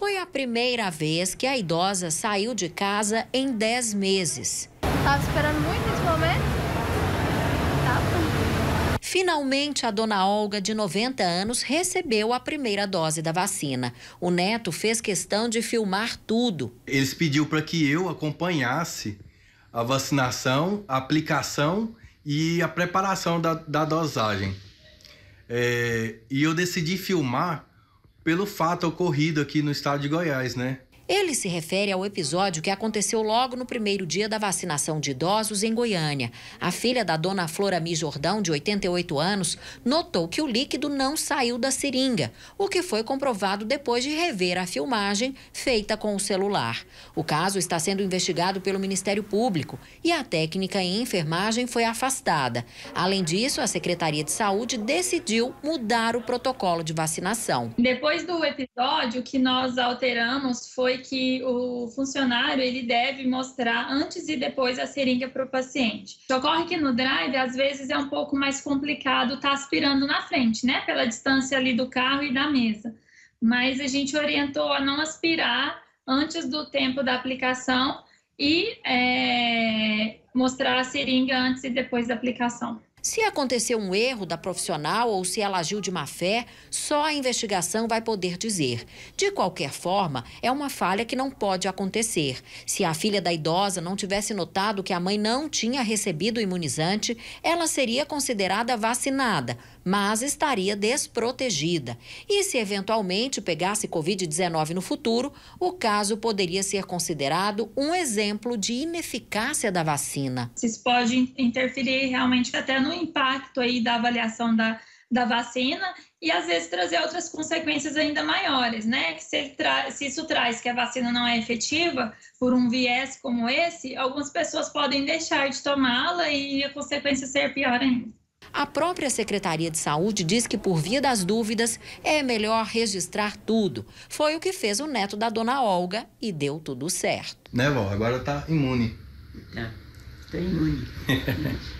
Foi a primeira vez que a idosa saiu de casa em 10 meses. Estava esperando muito esse momento? Tá Finalmente, a dona Olga, de 90 anos, recebeu a primeira dose da vacina. O neto fez questão de filmar tudo. Eles pediu para que eu acompanhasse a vacinação, a aplicação e a preparação da, da dosagem. É, e eu decidi filmar pelo fato ocorrido aqui no estado de Goiás, né? Ele se refere ao episódio que aconteceu logo no primeiro dia da vacinação de idosos em Goiânia. A filha da dona Florami Jordão, de 88 anos, notou que o líquido não saiu da seringa, o que foi comprovado depois de rever a filmagem feita com o celular. O caso está sendo investigado pelo Ministério Público e a técnica em enfermagem foi afastada. Além disso, a Secretaria de Saúde decidiu mudar o protocolo de vacinação. Depois do episódio, o que nós alteramos foi que o funcionário ele deve mostrar antes e depois a seringa para o paciente. Ocorre que no drive, às vezes, é um pouco mais complicado estar tá aspirando na frente, né? Pela distância ali do carro e da mesa. Mas a gente orientou a não aspirar antes do tempo da aplicação e é, mostrar a seringa antes e depois da aplicação. Se aconteceu um erro da profissional ou se ela agiu de má fé, só a investigação vai poder dizer. De qualquer forma, é uma falha que não pode acontecer. Se a filha da idosa não tivesse notado que a mãe não tinha recebido o imunizante, ela seria considerada vacinada, mas estaria desprotegida. E se eventualmente pegasse Covid-19 no futuro, o caso poderia ser considerado um exemplo de ineficácia da vacina. Isso pode interferir realmente até no impacto aí da avaliação da, da vacina e às vezes trazer outras consequências ainda maiores, né? Que se, se, isso traz que a vacina não é efetiva por um viés como esse, algumas pessoas podem deixar de tomá-la e a consequência ser pior ainda. A própria Secretaria de Saúde diz que, por via das dúvidas, é melhor registrar tudo. Foi o que fez o neto da dona Olga e deu tudo certo. Né, vó? Agora tá imune. Tá, tá imune.